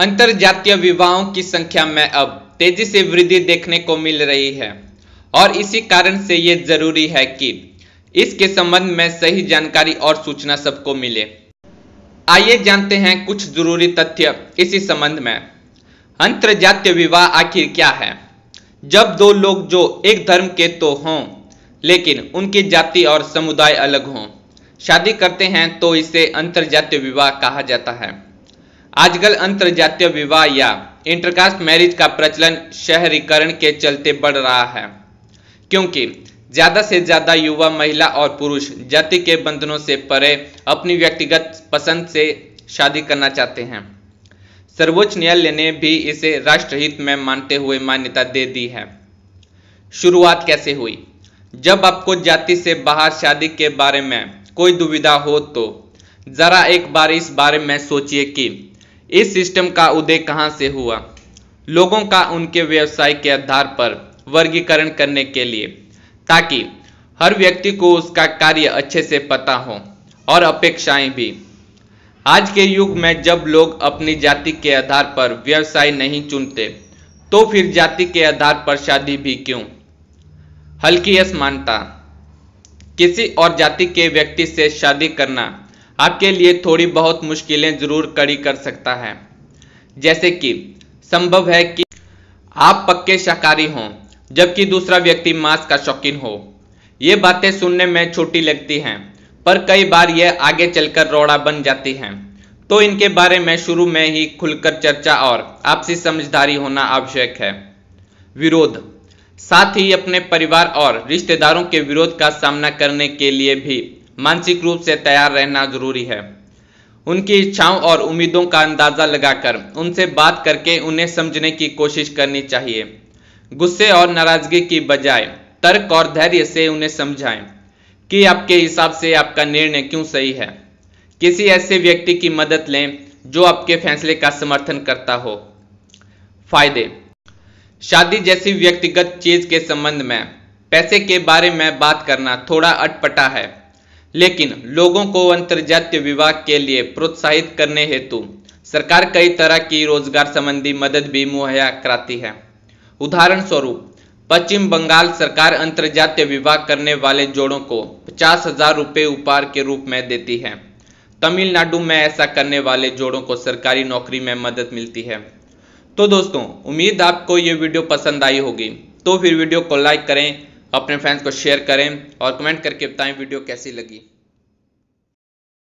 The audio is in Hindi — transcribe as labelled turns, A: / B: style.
A: अंतर जातीय विवाहों की संख्या में अब तेजी से वृद्धि देखने को मिल रही है और इसी कारण से ये जरूरी है कि इसके संबंध में सही जानकारी और सूचना सबको मिले आइए जानते हैं कुछ जरूरी तथ्य इसी संबंध में जातीय विवाह आखिर क्या है जब दो लोग जो एक धर्म के तो हों लेकिन उनकी जाति और समुदाय अलग हों शादी करते हैं तो इसे अंतर जातीय विवाह कहा जाता है आजकल अंतर्जातीय विवाह या इंटरकास्ट मैरिज का प्रचलन शहरीकरण के चलते बढ़ रहा है क्योंकि ज़्यादा से ज़्यादा युवा महिला और पुरुष जाति के बंधनों से परे अपनी व्यक्तिगत पसंद से शादी करना चाहते हैं सर्वोच्च न्यायालय ने भी इसे राष्ट्रहित में मानते हुए मान्यता दे दी है शुरुआत कैसे हुई जब आपको जाति से बाहर शादी के बारे में कोई दुविधा हो तो ज़रा एक बार इस बारे में सोचिए कि इस सिस्टम का उदय कहाँ से हुआ लोगों का उनके व्यवसाय के आधार पर वर्गीकरण करने के लिए ताकि हर व्यक्ति को उसका कार्य अच्छे से पता हो और अपेक्षाएं भी आज के युग में जब लोग अपनी जाति के आधार पर व्यवसाय नहीं चुनते तो फिर जाति के आधार पर शादी भी क्यों हल्की असमानता किसी और जाति के व्यक्ति से शादी करना आपके लिए थोड़ी बहुत मुश्किलें ज़रूर कड़ी कर सकता है जैसे कि संभव है कि आप पक्के शाकाहारी हों जबकि दूसरा व्यक्ति मांस का शौकीन हो ये बातें सुनने में छोटी लगती हैं पर कई बार यह आगे चलकर रोड़ा बन जाती हैं तो इनके बारे में शुरू में ही खुलकर चर्चा और आपसी समझदारी होना आवश्यक है विरोध साथ ही अपने परिवार और रिश्तेदारों के विरोध का सामना करने के लिए भी मानसिक रूप से तैयार रहना जरूरी है उनकी इच्छाओं और उम्मीदों का अंदाज़ा लगाकर उनसे बात करके उन्हें समझने की कोशिश करनी चाहिए गुस्से और नाराज़गी की बजाय तर्क और धैर्य से उन्हें समझाएं कि आपके हिसाब से आपका निर्णय क्यों सही है किसी ऐसे व्यक्ति की मदद लें जो आपके फैसले का समर्थन करता हो फायदे शादी जैसी व्यक्तिगत चीज़ के संबंध में पैसे के बारे में बात करना थोड़ा अटपटा है लेकिन लोगों को अंतर्जातीय विवाह के लिए प्रोत्साहित करने हेतु सरकार कई तरह की रोजगार संबंधी मदद भी मुहैया कराती है उदाहरण स्वरूप पश्चिम बंगाल सरकार अंतर्जातीय विवाह करने वाले जोड़ों को पचास हजार रुपये उपहार के रूप में देती है तमिलनाडु में ऐसा करने वाले जोड़ों को सरकारी नौकरी में मदद मिलती है तो दोस्तों उम्मीद आपको ये वीडियो पसंद आई होगी तो फिर वीडियो को लाइक करें अपने फ्रेंड्स को शेयर करें और कमेंट करके बताएं वीडियो कैसी लगी